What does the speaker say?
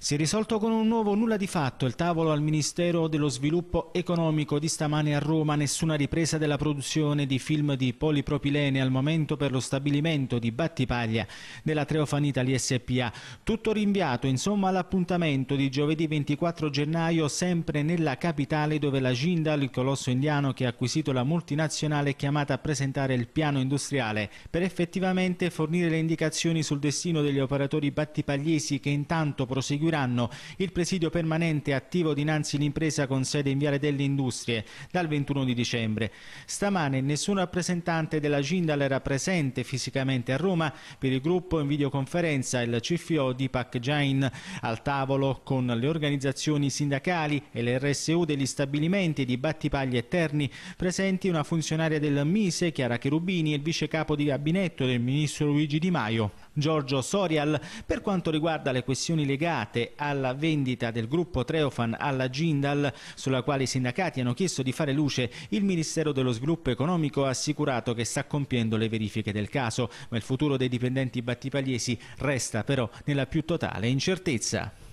Si è risolto con un nuovo nulla di fatto il tavolo al Ministero dello Sviluppo Economico di stamane a Roma. Nessuna ripresa della produzione di film di polipropilene al momento per lo stabilimento di Battipaglia della Treofan Italy SPA. Tutto rinviato insomma all'appuntamento di giovedì 24 gennaio sempre nella capitale dove la Jindal, il colosso indiano che ha acquisito la multinazionale, è chiamata a presentare il piano industriale per effettivamente fornire le indicazioni sul destino degli operatori battipagliesi che intanto proseguono costituiranno il presidio permanente attivo dinanzi l'impresa con sede in Viale delle Industrie dal 21 di dicembre. Stamane nessun rappresentante della Gindal era presente fisicamente a Roma per il gruppo in videoconferenza il CFO di Pac Jain al tavolo con le organizzazioni sindacali e le RSU degli stabilimenti di Battipagli e Terni, presenti una funzionaria del Mise, Chiara Cherubini, e il vice capo di gabinetto del ministro Luigi Di Maio, Giorgio Sorial. Per quanto riguarda le questioni legate legate alla vendita del gruppo Treofan alla Gindal, sulla quale i sindacati hanno chiesto di fare luce, il Ministero dello Sviluppo Economico ha assicurato che sta compiendo le verifiche del caso, ma il futuro dei dipendenti battipagliesi resta però nella più totale incertezza.